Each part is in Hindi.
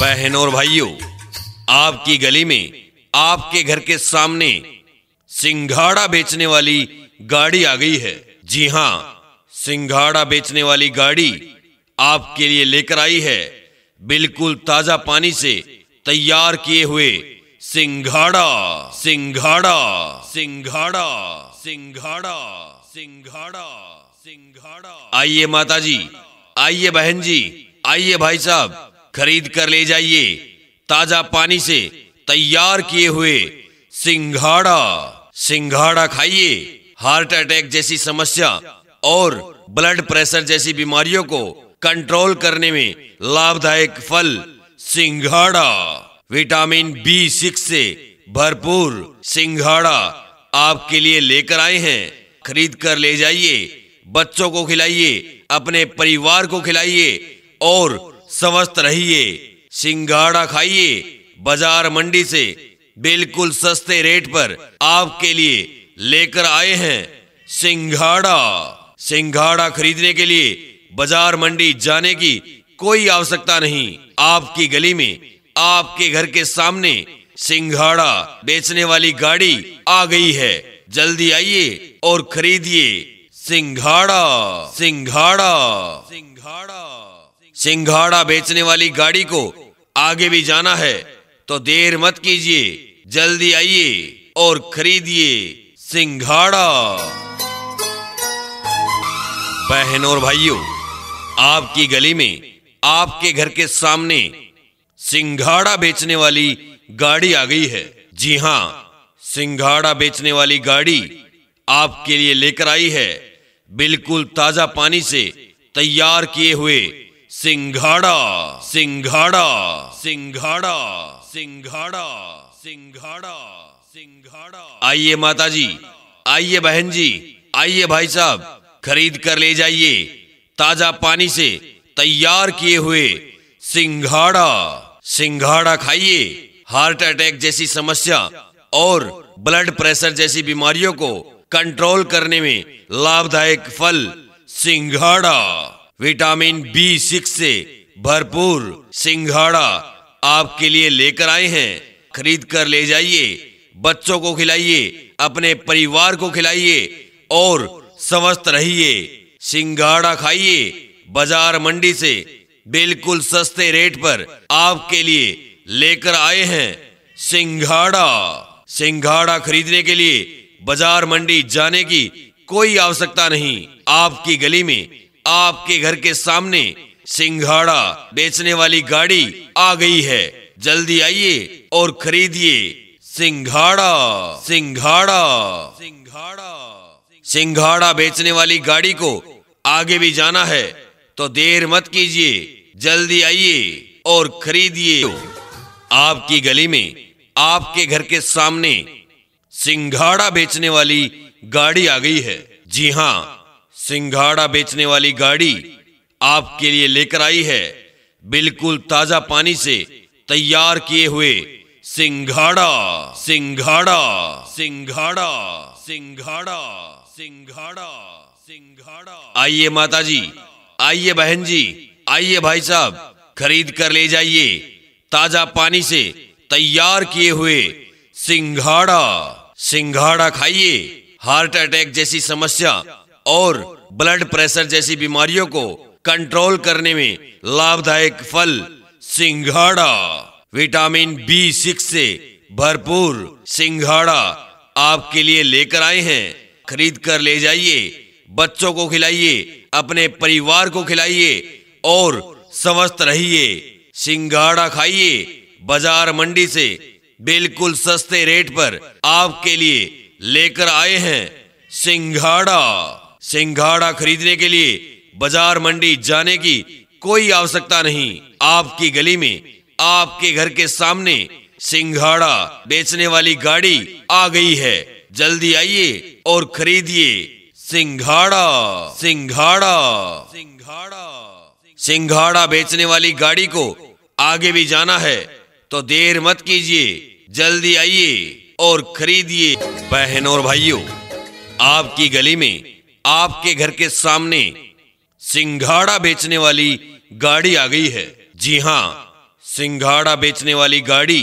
बहनों और भाइयों आपकी गली में आपके घर के सामने सिंघाड़ा बेचने वाली गाड़ी आ गई है जी हां सिंघाड़ा बेचने वाली गाड़ी आपके लिए लेकर आई है बिल्कुल ताजा पानी से तैयार किए हुए सिंघाड़ा सिंघाड़ा सिंघाड़ा सिंघाड़ा सिंघाड़ा सिंघाड़ा आइए माताजी आइए बहन जी आइए भाई साहब खरीद कर ले जाइए ताजा पानी से तैयार किए हुए सिंघाड़ा सिंघाड़ा खाइए हार्ट अटैक जैसी समस्या और ब्लड प्रेशर जैसी बीमारियों को कंट्रोल करने में लाभदायक फल सिंघाड़ा विटामिन बी सिक्स से भरपूर सिंघाड़ा आपके लिए लेकर आए हैं खरीद कर ले जाइए बच्चों को खिलाइए अपने परिवार को खिलाइए और स्वस्थ रहिए सिंगाड़ा खाइए बाजार मंडी से बिल्कुल सस्ते रेट पर आपके लिए लेकर आए हैं सिंघाड़ा सिंघाड़ा खरीदने के लिए बाजार मंडी जाने की कोई आवश्यकता नहीं आपकी गली में आपके घर के सामने सिंघाड़ा बेचने वाली गाड़ी आ गई है जल्दी आइए और खरीदिए सिंघाड़ा सिंघाड़ा सिंघाड़ा सिंघाड़ा बेचने वाली गाड़ी को आगे भी जाना है तो देर मत कीजिए जल्दी आइए और खरीदिए सिंघाड़ा बहन और भाइयों आपकी गली में आपके घर के सामने सिंघाड़ा बेचने वाली गाड़ी आ गई है जी हाँ सिंघाड़ा बेचने वाली गाड़ी आपके लिए लेकर आई है बिल्कुल ताजा पानी से तैयार किए हुए सिंघाड़ा सिंघाड़ा सिंघाड़ा सिंघाड़ा सिंघाड़ा सिंघाड़ा आइए माता जी आइए बहन जी आइए भाई साहब खरीद कर ले जाइए ताजा पानी से तैयार किए हुए सिंघाड़ा सिंघाड़ा खाइए हार्ट अटैक जैसी समस्या और ब्लड प्रेशर जैसी बीमारियों को कंट्रोल करने में लाभदायक फल सिंघाड़ा विटामिन बी सिक्स से भरपूर सिंघाड़ा आपके लिए लेकर आए हैं खरीद कर ले जाइए बच्चों को खिलाइए अपने परिवार को खिलाइए और स्वस्थ रहिए सिंघाड़ा खाइए बाजार मंडी से बिल्कुल सस्ते रेट पर आपके लिए लेकर आए हैं सिंघाड़ा सिंघाड़ा खरीदने के लिए बाजार मंडी जाने की कोई आवश्यकता नहीं आपकी गली में आपके घर के सामने सिंघाड़ा बेचने वाली गाड़ी आ गई है जल्दी आइए और खरीदिए सिंघाड़ा सिंघाड़ा सिंघाड़ा सिंघाड़ा बेचने वाली गाड़ी को आगे भी जाना है तो देर मत कीजिए जल्दी आइए और खरीदिए आपकी गली में आपके घर के सामने सिंघाड़ा बेचने वाली गाड़ी आ गई है जी हाँ सिंघाड़ा बेचने वाली गाड़ी आपके लिए लेकर आई है बिल्कुल ताजा पानी से तैयार किए हुए सिंघाड़ा सिंघाड़ा सिंघाड़ा सिंघाड़ा सिंघाड़ा सिंघाड़ा आइए माता जी आइए बहन जी आइए भाई साहब खरीद कर ले जाइए ताजा पानी से तैयार किए हुए सिंघाड़ा सिंघाड़ा खाइए हार्ट अटैक जैसी समस्या और ब्लड प्रेशर जैसी बीमारियों को कंट्रोल करने में लाभदायक फल सिंघाड़ा विटामिन बी सिक्स से भरपूर सिंघाड़ा आपके लिए लेकर आए हैं खरीद कर ले जाइए बच्चों को खिलाइए अपने परिवार को खिलाइए और स्वस्थ रहिए सिंघाड़ा खाइए बाजार मंडी से बिल्कुल सस्ते रेट पर आपके लिए लेकर आए हैं सिंघाड़ा सिंघाड़ा खरीदने के लिए बाजार मंडी जाने की कोई आवश्यकता नहीं आपकी गली में आपके घर के सामने सिंघाड़ा बेचने वाली गाड़ी आ गई है जल्दी आइए और खरीदिए सिंघाड़ा सिंघाड़ा सिंघाड़ा सिंघाड़ा बेचने वाली गाड़ी को आगे भी जाना है तो देर मत कीजिए जल्दी आइए और खरीदिए बहन और भाइयों आपकी गली में आपके घर के सामने सिंघाड़ा बेचने वाली गाड़ी आ गई है जी हां सिंघाड़ा बेचने वाली गाड़ी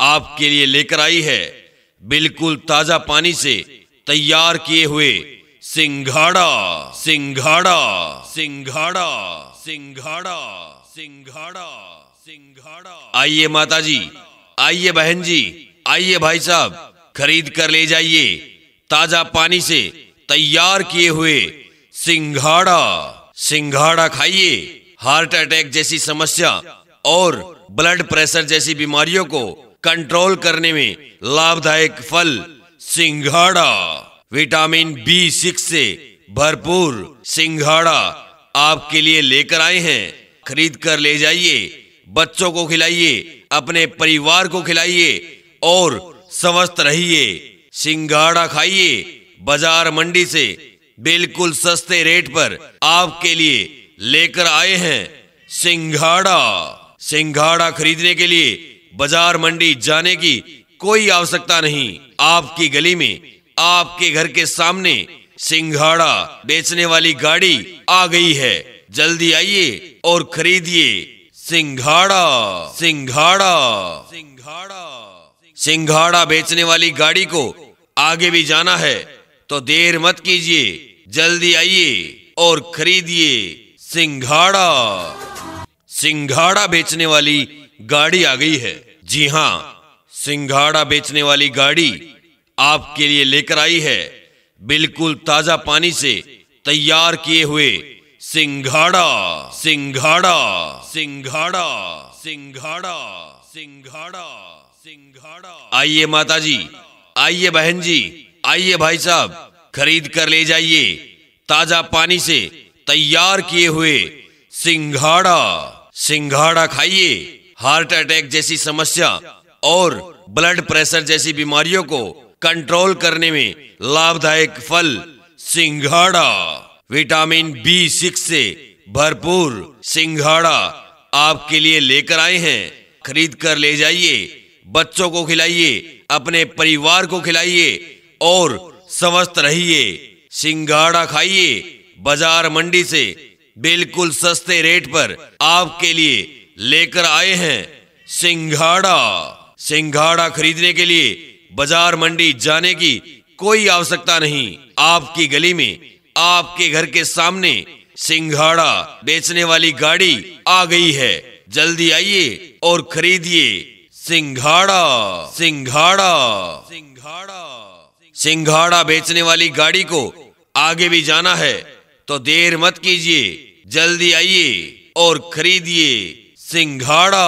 आपके लिए लेकर आई है बिल्कुल ताजा पानी से तैयार किए हुए सिंघाड़ा सिंघाड़ा सिंघाड़ा सिंघाड़ा सिंघाड़ा सिंघाड़ा आइए माता जी आइए बहन जी आइए भाई साहब खरीद कर ले जाइए ताजा पानी से तैयार किए हुए सिंघाड़ा सिंघाड़ा खाइए हार्ट अटैक जैसी समस्या और ब्लड प्रेशर जैसी बीमारियों को कंट्रोल करने में लाभदायक फल सिंघाड़ा विटामिन बी सिक्स से भरपूर सिंघाड़ा आपके लिए लेकर आए हैं खरीद कर ले जाइए बच्चों को खिलाइए अपने परिवार को खिलाइए और स्वस्थ रहिए सिंघाड़ा खाइए बाजार मंडी से बिल्कुल सस्ते रेट पर आपके लिए लेकर आए हैं सिंघाड़ा सिंघाड़ा खरीदने के लिए बाजार मंडी जाने की कोई आवश्यकता नहीं आपकी गली में आपके घर के सामने सिंघाड़ा बेचने वाली गाड़ी आ गई है जल्दी आइए और खरीदिए सिंघाड़ा सिंघाड़ा सिंघाड़ा सिंघाड़ा बेचने वाली गाड़ी को आगे भी जाना है तो देर मत कीजिए जल्दी आइए और खरीदिए सिंघाड़ा सिंघाड़ा बेचने वाली गाड़ी आ गई है जी हाँ सिंघाड़ा बेचने वाली गाड़ी आपके लिए लेकर आई है बिल्कुल ताजा पानी से तैयार किए हुए सिंघाड़ा सिंघाड़ा सिंघाड़ा सिंघाड़ा सिंघाड़ा सिंघाड़ा आइए माताजी आइए बहन जी आइए भाई साहब खरीद कर ले जाइए ताजा पानी से तैयार किए हुए सिंघाड़ा सिंघाड़ा खाइए हार्ट अटैक जैसी समस्या और ब्लड प्रेशर जैसी बीमारियों को कंट्रोल करने में लाभदायक फल सिंघाड़ा विटामिन बी सिक्स से भरपूर सिंघाड़ा आपके लिए लेकर आए हैं खरीद कर ले जाइए बच्चों को खिलाइए अपने परिवार को खिलाइए और स्वस्थ रहिए सिंगाड़ा खाइए बाजार मंडी से बिल्कुल सस्ते रेट पर आपके लिए लेकर आए हैं सिंघाड़ा सिंघाड़ा खरीदने के लिए बाजार मंडी जाने की कोई आवश्यकता नहीं आपकी गली में आपके घर के सामने सिंघाड़ा बेचने वाली गाड़ी आ गई है जल्दी आइए और खरीदिए सिंघाड़ा सिंघाड़ा सिंघाड़ा सिंघाड़ा बेचने वाली गाड़ी को आगे भी जाना है तो देर मत कीजिए जल्दी आइए और खरीदिए सिंघाड़ा